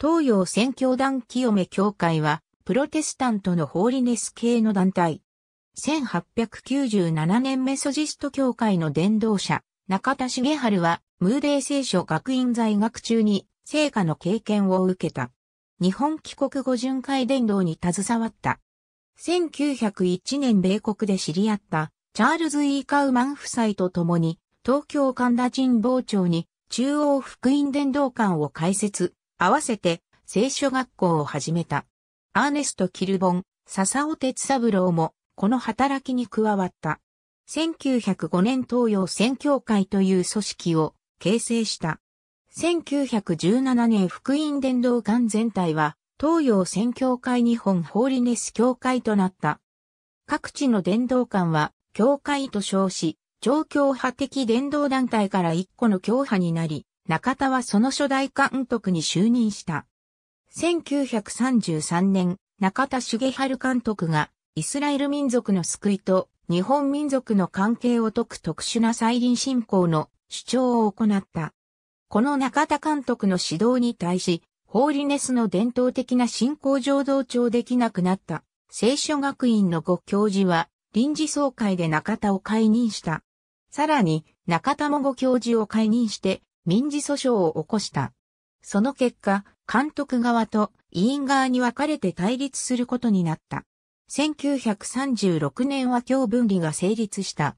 東洋宣教団清め教会は、プロテスタントのホーリネス系の団体。1897年メソジスト教会の伝道者、中田重春は、ムーデー聖書学院在学中に、聖火の経験を受けた。日本帰国後巡回伝道に携わった。1901年米国で知り合った、チャールズ・イー・カウマン夫妻と共に、東京神田神保町に中央福音伝道館を開設、合わせて聖書学校を始めた。アーネスト・キルボン、笹尾哲三郎も、この働きに加わった。1905年東洋宣教会という組織を形成した。1917年福音伝道館全体は、東洋宣教会日本ホーリネス教会となった。各地の伝道館は、教会と称し、超教派的伝道団体から一個の教派になり、中田はその初代監督に就任した。1933年、中田茂春監督が、イスラエル民族の救いと日本民族の関係を解く特殊な再臨信仰の主張を行った。この中田監督の指導に対し、ホーリネスの伝統的な信仰上同調できなくなった聖書学院のご教授は臨時総会で中田を解任した。さらに中田もご教授を解任して民事訴訟を起こした。その結果、監督側と委員側に分かれて対立することになった。1936年は教分離が成立した。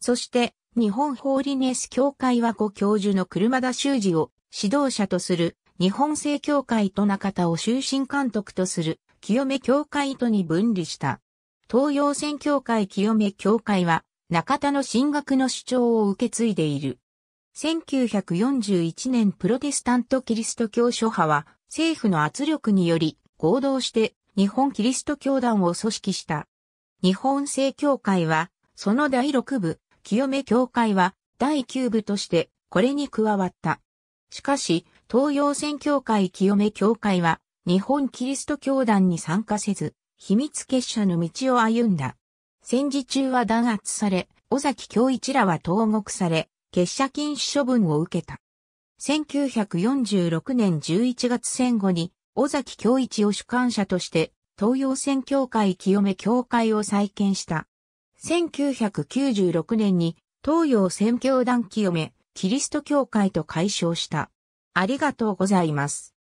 そして、日本ホーリネス協会は5教授の車田修二を指導者とする、日本正教会と中田を終身監督とする、清め教会とに分離した。東洋戦協会清め教会は、中田の進学の主張を受け継いでいる。1941年プロテスタントキリスト教諸派は政府の圧力により合同して日本キリスト教団を組織した。日本正教会はその第6部、清め教会は第9部としてこれに加わった。しかし、東洋宣教会清め教会は日本キリスト教団に参加せず、秘密結社の道を歩んだ。戦時中は弾圧され、尾崎教一らは投獄され、結社禁止処分を受けた。1946年11月戦後に、尾崎京一を主観者として、東洋戦協会清め協会を再建した。1996年に、東洋戦教団清め、キリスト教会と解消した。ありがとうございます。